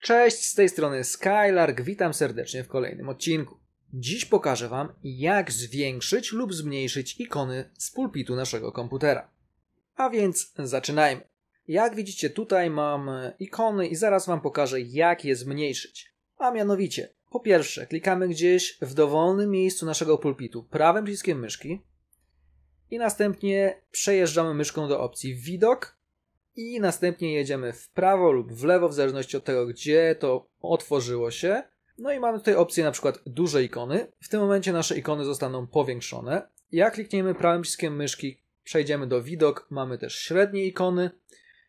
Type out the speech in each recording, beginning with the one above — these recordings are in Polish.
Cześć, z tej strony Skylark, witam serdecznie w kolejnym odcinku. Dziś pokażę Wam, jak zwiększyć lub zmniejszyć ikony z pulpitu naszego komputera. A więc zaczynajmy. Jak widzicie tutaj mam ikony i zaraz Wam pokażę jak je zmniejszyć. A mianowicie, po pierwsze klikamy gdzieś w dowolnym miejscu naszego pulpitu prawym przyciskiem myszki i następnie przejeżdżamy myszką do opcji widok i następnie jedziemy w prawo lub w lewo, w zależności od tego, gdzie to otworzyło się. No i mamy tutaj opcję na przykład duże ikony. W tym momencie nasze ikony zostaną powiększone. Jak klikniemy prawym przyciskiem myszki, przejdziemy do widok, mamy też średnie ikony,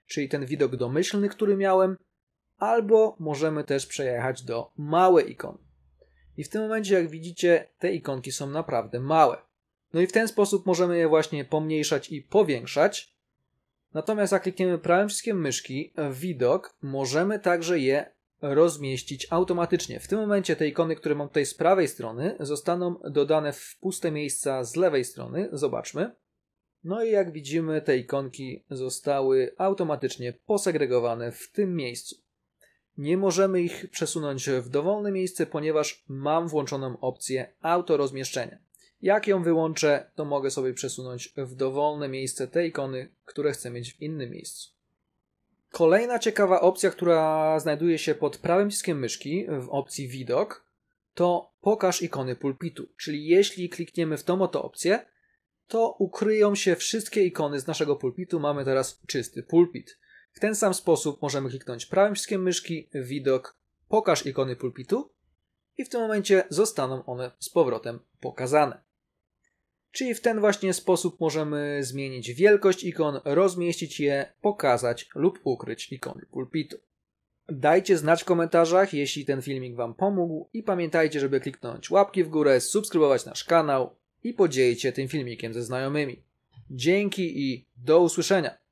czyli ten widok domyślny, który miałem, albo możemy też przejechać do małe ikony. I w tym momencie, jak widzicie, te ikonki są naprawdę małe. No i w ten sposób możemy je właśnie pomniejszać i powiększać. Natomiast jak klikniemy prawym przyciskiem myszki, e, widok, możemy także je rozmieścić automatycznie. W tym momencie te ikony, które mam tutaj z prawej strony, zostaną dodane w puste miejsca z lewej strony. Zobaczmy. No i jak widzimy, te ikonki zostały automatycznie posegregowane w tym miejscu. Nie możemy ich przesunąć w dowolne miejsce, ponieważ mam włączoną opcję autorozmieszczenia. Jak ją wyłączę, to mogę sobie przesunąć w dowolne miejsce te ikony, które chcę mieć w innym miejscu. Kolejna ciekawa opcja, która znajduje się pod prawym ciskiem myszki w opcji widok, to pokaż ikony pulpitu. Czyli jeśli klikniemy w tą oto opcję, to ukryją się wszystkie ikony z naszego pulpitu. Mamy teraz czysty pulpit. W ten sam sposób możemy kliknąć prawym ciskiem myszki, widok, pokaż ikony pulpitu i w tym momencie zostaną one z powrotem pokazane. Czyli w ten właśnie sposób możemy zmienić wielkość ikon, rozmieścić je, pokazać lub ukryć ikony pulpitu. Dajcie znać w komentarzach, jeśli ten filmik Wam pomógł i pamiętajcie, żeby kliknąć łapki w górę, subskrybować nasz kanał i podzielić się tym filmikiem ze znajomymi. Dzięki i do usłyszenia!